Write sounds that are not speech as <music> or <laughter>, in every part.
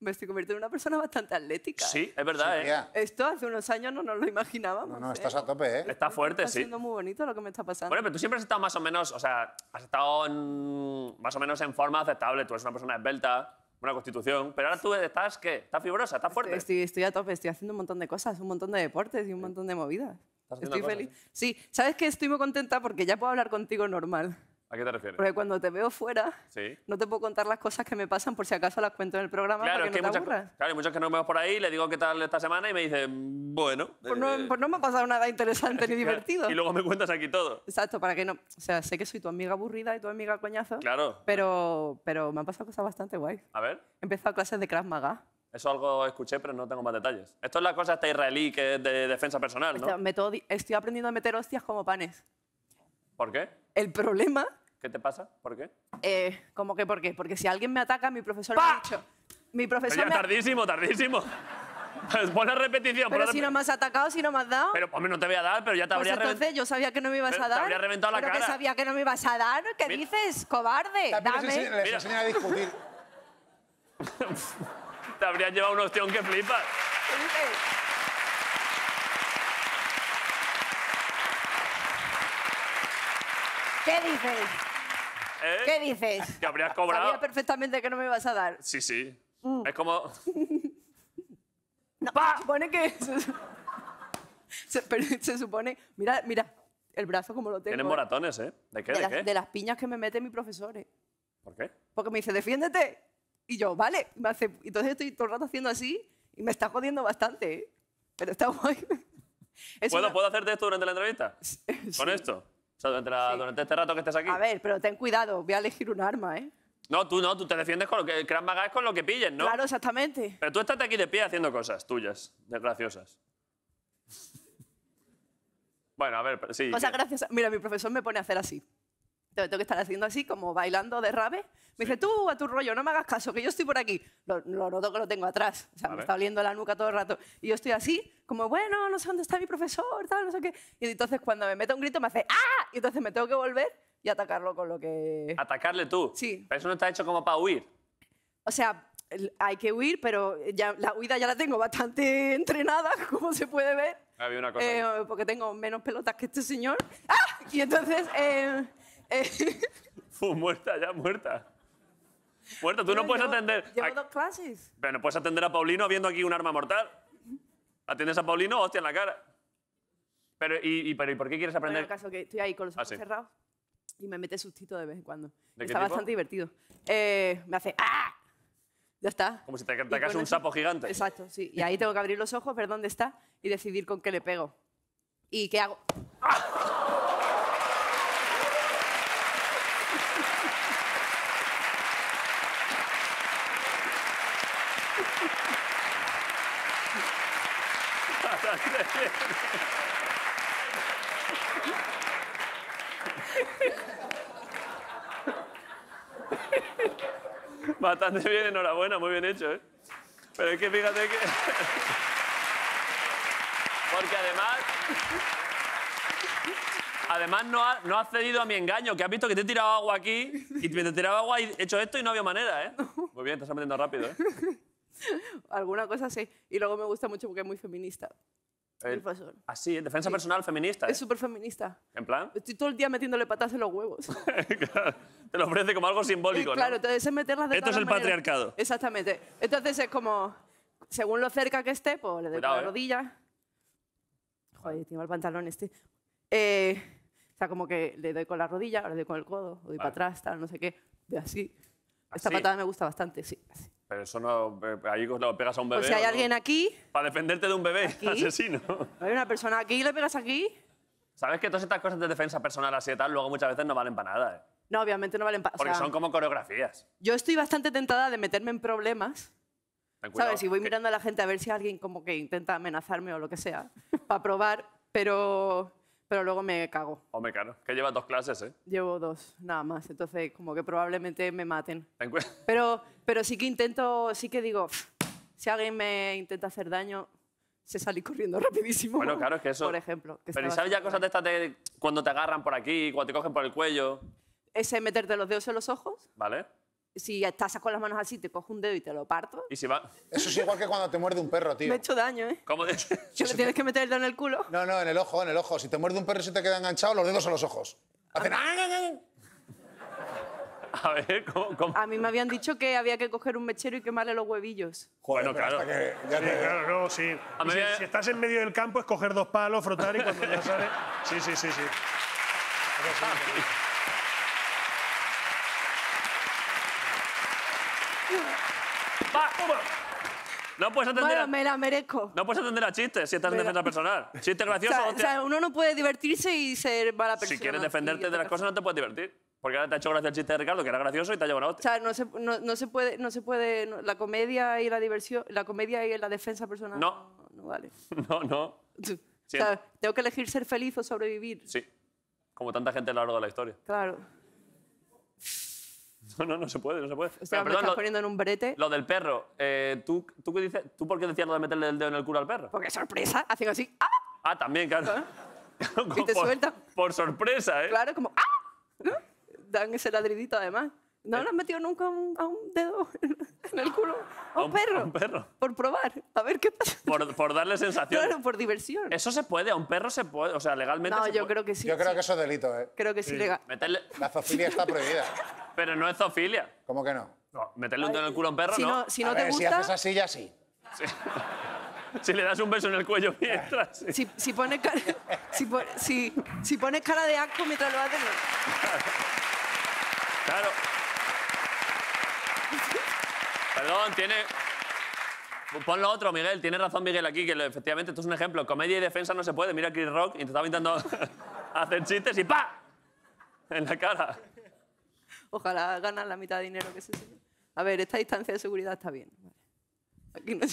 Me estoy convirtiendo en una persona bastante atlética. Sí, ¿eh? es verdad, ¿eh? Esto hace unos años no nos lo imaginábamos. No, ¿eh? estás a tope, ¿eh? Está fuerte, Está siendo muy bonito lo que me está pasando. Bueno, pero tú siempre has estado más o menos, o sea, has estado más o menos en forma aceptable. Tú eres una persona esbelta, una constitución, pero ahora tú estás, que Estás fibrosa, estás fuerte. Estoy, estoy a tope, estoy haciendo un montón de cosas, un montón de deportes y un montón de movidas. Estoy feliz. Sí, sabes que estoy muy contenta porque ya puedo hablar contigo normal. ¿A qué te refieres? Porque cuando te veo fuera, no te puedo contar las cosas que me pasan por si acaso las cuento en el programa claro, muchas, Claro, hay muchos que no me veo por ahí, le digo qué tal esta semana y me dicen, bueno... Pues, eh, pues no, me ha pasado nada interesante <laughs> ni divertido. Y luego me cuentas aquí todo. Exacto, para que no... O sea, sé que soy tu amiga aburrida y tu amiga coñazo. Claro. Pero, pero me han pasado cosas bastante guay. A ver. He empezado clases de Krav Maga. Eso algo escuché, pero no tengo más detalles. Esto es la cosa esta israelí que es de defensa personal, ¿no? estoy aprendiendo a meter hostias como panes. ¿Por qué? El problema ¿Qué te pasa? ¿Por qué? Eh, ¿Cómo que por qué? Porque si alguien me ataca, mi profesor ¡Pah! me ha dicho... Mi profesor Pero ya, tardísimo, tardísimo. Pues <laughs> la repetición. Pero si no me has atacado, si no me has dado. Pero, hombre, no te voy a dar, pero ya te pues habría entonces yo sabía que no me ibas a dar. Te habría reventado la pero cara. que sabía que no me ibas a dar. ¿Qué dices, cobarde? Dame. Mira, les a discutir. <laughs> te habrías llevado una opción que flipas. ¿Qué dices? ¿Qué dices? ¿Eh? ¿Qué dices? Que <laughs> habrías cobrado. Sabía perfectamente que no me ibas a dar. Sí, sí. Mm. Es como... <laughs> No, ¡Pah! se supone que... <laughs> se, se supone... Mira, mira, el brazo como lo tengo. Tienes ¿eh? moratones, ¿eh? ¿De qué? De, las, qué? de las piñas que me mete mi profesor. ¿Por qué? Porque me dice, defiéndete. Y yo, vale. Me hace, entonces estoy todo el rato haciendo así y me está jodiendo bastante. ¿eh? Pero está guay. ¿Puedo, ¿Puedo hacerte esto durante la entrevista? ¿Con esto? O sea, durante, este rato que estás aquí. A ver, pero ten cuidado, voy a elegir un arma, ¿eh? No, tú no, tú te defiendes con lo que. El es con lo que pillen, ¿no? Claro, exactamente. Pero tú estás aquí de pie haciendo cosas tuyas, desgraciosas. <laughs> bueno, a ver, sí. Cosas graciosas. Mira, mi profesor me pone a hacer así tengo que estar haciendo así, como bailando de rave. Me dice, tú a tu rollo, no me hagas caso, que yo estoy por aquí. Lo, noto que lo tengo atrás, o sea, me está oliendo la nuca todo el rato. Y yo estoy así, como, bueno, no sé dónde está mi profesor, tal, no sé qué. Y entonces cuando me mete un grito me hace, ¡ah! Y entonces me tengo que volver y atacarlo con lo que... ¿Atacarle tú? Sí. Pero eso no está hecho como para huir. O sea, hay que huir, pero ya, la huida ya la tengo bastante <laughs> entrenada, <laughs> como se puede ver. Había una cosa eh, porque tengo menos pelotas que este señor. ¡Ah! Y entonces... Eh, <laughs> muerta, ya muerta. Muerta, tú no puedes atender. Llevo dos clases. Pero no puedes atender a Paulino viendo aquí un arma mortal. Atiendes a Paulino, hostia en la cara. Pero, ¿y, ¿y por qué quieres aprender? el caso que estoy ahí con los ah, ojos cerrados y me mete sustito de vez en cuando. Está bastante divertido. Eh, me hace ¡ah! Ya está. Como si te atacase un sapo gigante. Exacto, sí. Y ahí tengo que abrir los ojos, ver dónde está y decidir con qué le pego. ¿Y qué hago? ¡Ah! <laughs> <laughs> Bastante bien, enhorabuena, muy bien hecho, ¿eh? Pero es que fíjate que... Porque además... Además no, ha, no has cedido a mi engaño, que has visto que te he tirado agua aquí y te he tirado agua y he hecho esto y no había manera, ¿eh? Muy bien, te estás metiendo rápido, ¿eh? <laughs> alguna cosa así. Y luego me gusta mucho porque es muy feminista. Así, en defensa personal feminista. Es ¿eh? súper feminista. ¿En plan? Estoy todo el día metiéndole patas en los huevos. <laughs> te lo ofrece como algo simbólico, ¿no? Claro, entonces es meterlas de Esto es el patriarcado. Exactamente. Entonces es como, según lo cerca que esté, pues le doy con la ¿eh? rodilla. Joder, tiene el pantalón este. Eh, o sea, como que le doy con la rodilla, o le doy con el codo, o doy para atrás, tal, no sé qué. De así. Esta patada me gusta bastante, sí. Pero eso no. Eh, ahí lo pegas a un pues bebé. si hay alguien aquí. Para defenderte de un bebé <laughs> asesino. Hay una persona aquí y le pegas aquí. ¿Sabes que todas estas cosas de defensa personal así y tal, luego muchas veces no valen para nada? ¿eh? No, obviamente no valen para. nada. Porque son como coreografías. Yo estoy bastante tentada de meterme en problemas. ¿Sabes? Y voy mirando a la gente a ver si alguien como que intenta amenazarme o lo que sea, para probar, pero pero luego me cago. o me cago. que llevas dos clases, ¿eh? Llevo dos, nada más. Entonces, como que probablemente me maten. <laughs> Pero, pero sí que intento, sí que digo, si alguien me intenta hacer daño, se salí corriendo <laughs> rapidísimo. Bueno, claro, es que eso... Por ejemplo. Que pero ¿sabes ya cosas de estas de cuando te agarran por aquí, cuando te cogen por el cuello? Ese meterte los dedos en los ojos. Vale si estás con las manos así, te cojo un dedo y te lo parto. ¿Y va? Eso es igual que cuando te muerde un perro, tío. Me he hecho daño, ¿eh? ¿Cómo de <laughs> tienes que meter en el culo? No, no, en el ojo, en el ojo. Si te muerde un perro y se te queda enganchado, los dedos a los ojos. Hacen... A <laughs> ver, ¿cómo, A mí me habían dicho que había que coger un mechero y quemarle los huevillos. bueno, claro. sí, claro, sí. Si, estás en medio del campo, es coger dos palos, frotar y cuando ya sale... Sí, sí, sí, sí. <laughs> Va, No puedes atender bueno, a... me la merezco. No puedes atender a chistes si estás en defensa personal. Chiste <laughs> gracioso. O sea, o sea, uno no puede divertirse y ser mala persona. Si quieres defenderte de las cosas, no te puedes divertir. Porque ahora te ha hecho gracia el chiste de Ricardo, que era gracioso y te ha llevado a otro. O sea, no se, no, se puede, no se puede la comedia y la diversión, la comedia y la defensa personal. No. No, vale. <laughs> No, no. O sea, tengo que elegir ser feliz o sobrevivir. Sí. Como tanta gente a lo largo de la historia. Claro. <laughs> No, no, no se puede, no se puede. O me estás poniendo en un brete. Lo del perro, eh, ¿tú, tú, qué dices, ¿tú por qué decías lo de meterle el dedo en el culo al perro? Porque sorpresa, hacen así, ¡ah! ah también, claro. ¿Ah? <laughs> Y te por, Por sorpresa, ¿eh? Claro, como, ¡ah! Dan ese ladridito además. ¿No eh. le has metido nunca un- a un dedo <laughs> en el culo a un, a perro? un perro. Por probar, a ver qué pasa. Por, darle sensación. Claro, por diversión. Eso se puede, a un perro se puede, o sea, legalmente No, yo creo que sí. Yo creo que eso es delito, ¿eh? Creo que sí, legal. La zoofilia está prohibida. Pero no es zoofilia. ¿Cómo que no? No, meterle un dedo en el culo a un perro, si no. Si no te gusta... si haces así, ya sí. <laughs> si le das un beso en el cuello mientras... Si, pones cara, si, cara de asco mientras lo haces... Claro. Perdón, tiene... Ponlo otro, Miguel. Tiene razón Miguel aquí, que efectivamente esto es un ejemplo. Comedia y defensa no se puede. Mira a Chris Rock, está intentando <laughs> hacer chistes y ¡pa! En la cara. Ojalá ganan la mitad de dinero que se A ver, esta distancia de seguridad está bien. Aquí no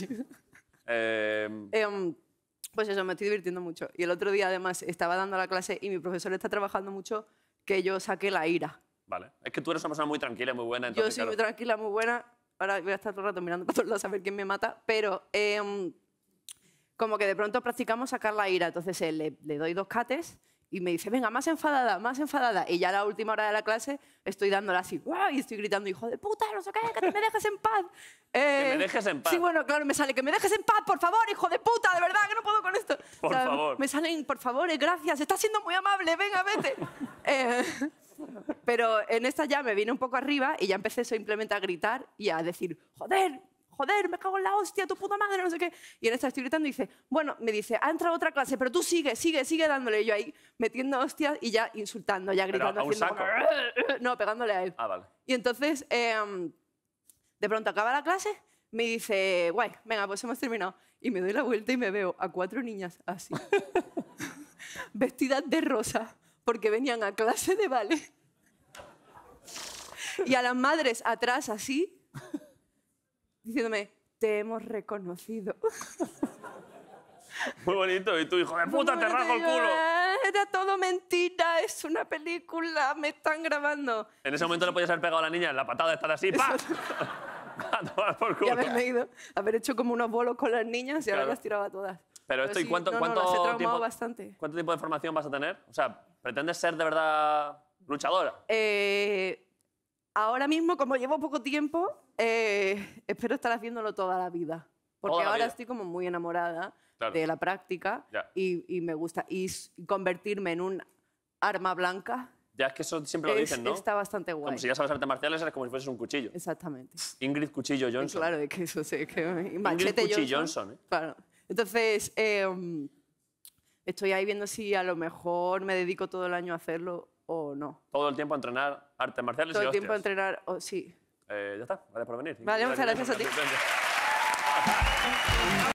em, em, pues eso, me estoy divirtiendo mucho. Y el otro día, además, estaba dando la clase y mi profesor está trabajando mucho que yo saque la ira. Vale. Es que tú eres una persona muy tranquila, muy buena. yo soy muy tranquila, muy buena. Ahora voy a estar todo el rato mirando para todos lados a ver quién me mata. Pero em, como que de pronto practicamos sacar la ira. Entonces eh, le, le doy dos cates y me dice, venga, más enfadada, más enfadada. Y ya a la última hora de la clase estoy dándola así, ¡guau! Y estoy gritando, hijo de puta, no sé qué, que te me dejes en paz. <laughs> que me eh, dejes en paz. Sí, bueno, claro, me sale, que me dejes en paz, por favor, hijo de puta, de verdad, que no puedo con esto. Por favor. Me salen, por favor, eh, gracias, estás siendo muy amable, venga, vete. <laughs> Eh, pero en esta ya me vine un poco arriba y ya empecé simplemente a gritar y a decir, joder, joder, me cago en la hostia, tu puta madre, no sé qué. Y en esta estoy gritando y dice, bueno, me dice, ha entrado otra clase, pero tú sigue, sigue, sigue dándole. Y yo ahí metiendo hostias y ya insultando, ya gritando. haciendo como... No, pegándole a él. Ah, vale. Y entonces, em, de pronto acaba la clase, me dice, guay, venga, pues hemos terminado. Y me doy la vuelta y me veo a cuatro niñas así, <laughs> vestidas de rosa, porque venían a clase de ballet. Y a las madres atrás así, diciéndome, te hemos reconocido. <laughs> Muy bonito. Y tú, hijo de puta, te rajo el culo. Era todo mentira, es una película, me están grabando. En ese momento le podías haber pegado a la niña la patada, estar así, ¡pa! <laughs> a por culo. Y ido, haber hecho como unos bolos con las niñas y ahora las tiraba a todas. Pero, esto, ¿y cuánto, no, no, bastante. cuánto tiempo de formación vas a tener? O sea, ¿pretendes ser de verdad luchadora? Eh Ahora mismo, como llevo poco tiempo, eh, espero estar haciéndolo toda la vida. Porque ahora estoy como muy enamorada de la práctica y, me gusta. Y convertirme en un arma blanca. Ya es que eso siempre lo dicen, ¿no? Está bastante guay. Como si ya sabes artes marciales, eres como si fueses un cuchillo. Exactamente. Ingrid Cuchillo Johnson. Claro, de que eso sé. Ingrid Cuchillo Johnson. ¿eh? Claro. Entonces, em, estoy ahí viendo si a lo mejor me dedico todo el año a hacerlo o no. Todo el tiempo a entrenar Arte marciales Todo el tiempo a entrenar, oh, sí. Eh, ya está, gracias por venir. Vale, muchas gracias a ti. <laughs>